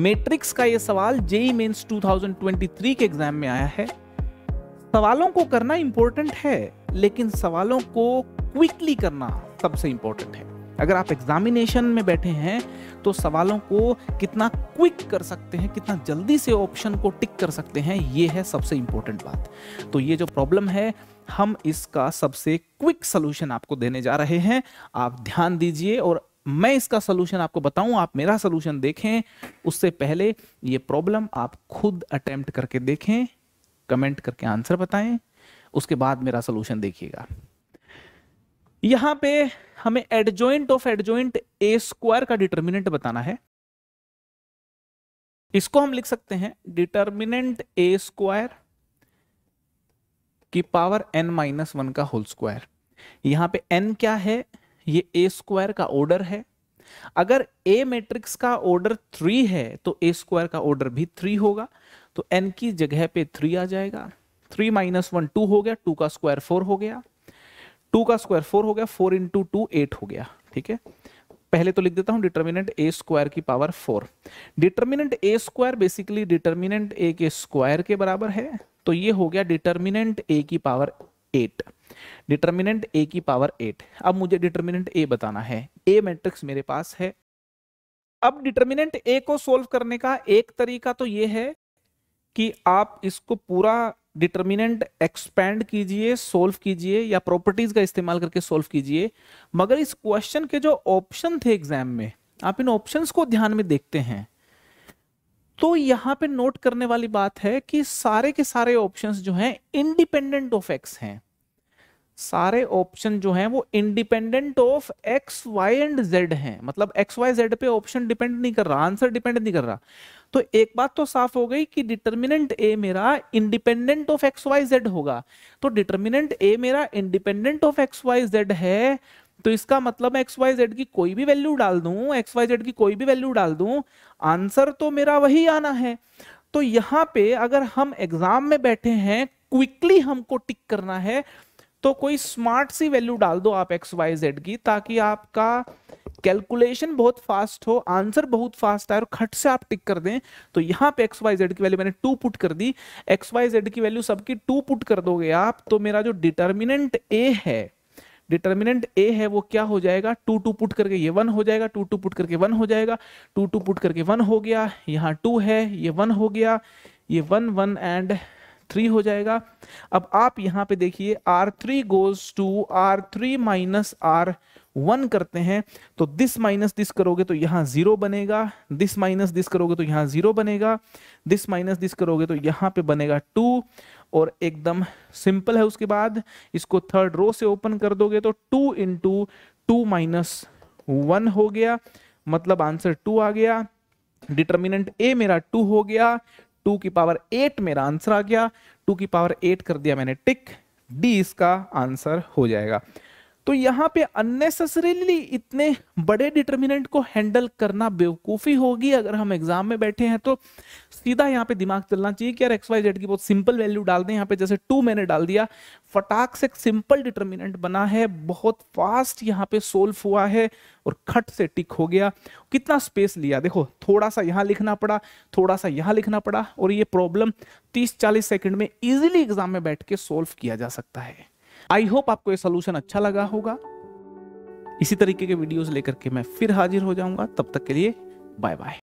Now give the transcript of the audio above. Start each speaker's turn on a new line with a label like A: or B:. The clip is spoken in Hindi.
A: मैट्रिक्स का ये सवाल जेई मेन्स 2023 के एग्जाम में आया है सवालों को करना इंपॉर्टेंट है लेकिन सवालों को क्विकली करना सबसे इंपॉर्टेंट है अगर आप एग्जामिनेशन में बैठे हैं तो सवालों को कितना क्विक कर सकते हैं कितना जल्दी से ऑप्शन को टिक कर सकते हैं ये है सबसे इंपॉर्टेंट बात तो ये जो प्रॉब्लम है हम इसका सबसे क्विक सोल्यूशन आपको देने जा रहे हैं आप ध्यान दीजिए और मैं इसका सोल्यूशन आपको बताऊं आप मेरा सोल्यूशन देखें उससे पहले ये प्रॉब्लम आप खुद अटेम्प्ट करके देखें कमेंट करके आंसर बताएं उसके बाद मेरा सोल्यूशन देखिएगा यहां पे हमें adjoint of adjoint A square का डिटर्मिनेंट बताना है इसको हम लिख सकते हैं डिटर्मिनेंट ए स्क्वायर की पावर एन माइनस वन का होल स्क्वायर यहां पे एन क्या है ये ए स्क्वायर का ऑर्डर है अगर ए मैट्रिक्स का ऑर्डर थ्री है तो ए स्क्वायर का ऑर्डर भी थ्री होगा तो एन की जगह पे थ्री आ जाएगा थ्री माइनस वन टू हो गया टू का स्क्वायर फोर हो गया टू का स्क्वायर फोर हो गया फोर इंटू टू एट हो गया ठीक है पहले तो लिख देता हूं डिटर्मिनेंट ए स्क्वायर की power four determinant A square basically determinant A के स्क्वायर के बराबर है तो ये हो गया डिटर्मिनेंट ए की पावर एट डिटर्मिनेंट ए की पावर एट अब मुझे डिटर्मिनेंट ए बताना है ए मैट्रिक्स मेरे पास है अब डिटर्मिनेंट ए को सोल्व करने का एक तरीका तो ये है कि आप इसको पूरा डिटर्मिनेंट एक्सपेंड कीजिए सोल्व कीजिए या प्रॉपर्टीज का इस्तेमाल करके सोल्व कीजिए मगर इस क्वेश्चन के जो ऑप्शन थे एग्जाम में आप इन ऑप्शंस को ध्यान में देखते हैं तो यहां पे नोट करने वाली बात है कि सारे के सारे ऑप्शंस जो हैं इंडिपेंडेंट ऑफ एक्स हैं सारे ऑप्शन जो हैं वो independent of x y and z हैं मतलब एक्स वाई जेड पे ऑप्शन डिपेंड नहीं कर रहा आंसर डिपेंड नहीं कर रहा तो एक बात तो साफ हो गई कि डिटर्मिनेंट ए मेरा independent of x y z होगा तो डिटर्मिनेंट ए मेरा independent of x y z है तो इसका मतलब एक्स वाई जेड की कोई भी वैल्यू डाल दूं एक्स वाई जेड की कोई भी वैल्यू डाल दूं आंसर तो मेरा वही आना है तो यहां पे अगर हम एग्जाम में बैठे हैं क्विकली हमको टिक करना है तो कोई स्मार्ट सी वैल्यू डाल दो आप एक्स वाई जेड की ताकि आपका कैलकुलेशन बहुत फास्ट हो आंसर बहुत फास्ट आए और खट से आप टिक कर दें तो यहाँ पे एक्स वाई जेड की वैल्यू मैंने टू पुट कर दी एक्स वाई जेड की वैल्यू सबकी टू पुट कर दोगे आप तो मेरा जो डिटर्मिनेंट ए है डिटर्मिनेंट ए है वो क्या हो जाएगा टू टू पुट करके ये वन हो जाएगा टू टू पुट करके वन हो जाएगा टू टू पुट करके वन हो गया यहाँ टू है ये वन हो गया ये वन वन एंड थ्री हो जाएगा अब आप यहां पे देखिए R three goes to R three minus R one करते हैं तो दिस माइनस दिस करोगे तो यहां जीरो बनेगा दिस माइनस दिस करोगे तो यहां जीरो बनेगा दिस माइनस दिस करोगे तो यहां पे बनेगा टू और एकदम सिंपल है उसके बाद इसको थर्ड रो से ओपन कर दोगे तो two into two minus one हो गया मतलब आंसर टू आ गया डिटर्मिनेंट ए मेरा टू हो गया टू की पावर एट मेरा आंसर आ गया टू की पावर एट कर दिया मैंने टिक डी इसका आंसर हो जाएगा तो यहाँ पे अननेसेसरीली इतने बड़े डिटर्मिनेंट को हैंडल करना बेवकूफ़ी होगी अगर हम एग्जाम में बैठे हैं तो सीधा यहाँ पे दिमाग चलना चाहिए कि यार एक्स वाई जेड की बहुत सिंपल वैल्यू डाल दें यहाँ पे जैसे टू मैंने डाल दिया फटाक से एक सिंपल डिटर्मिनेंट बना है बहुत फास्ट यहाँ पे सोल्व हुआ है और खट से टिक हो गया कितना स्पेस लिया देखो थोड़ा सा यहाँ लिखना पड़ा थोड़ा सा यहाँ लिखना पड़ा और ये प्रॉब्लम 30-40 सेकंड में इजीली एग्जाम में बैठ के सोल्व किया जा सकता है आई होप आपको ये सोल्यूशन अच्छा लगा होगा इसी तरीके के वीडियोस लेकर के मैं फिर हाजिर हो जाऊंगा तब तक के लिए बाय बाय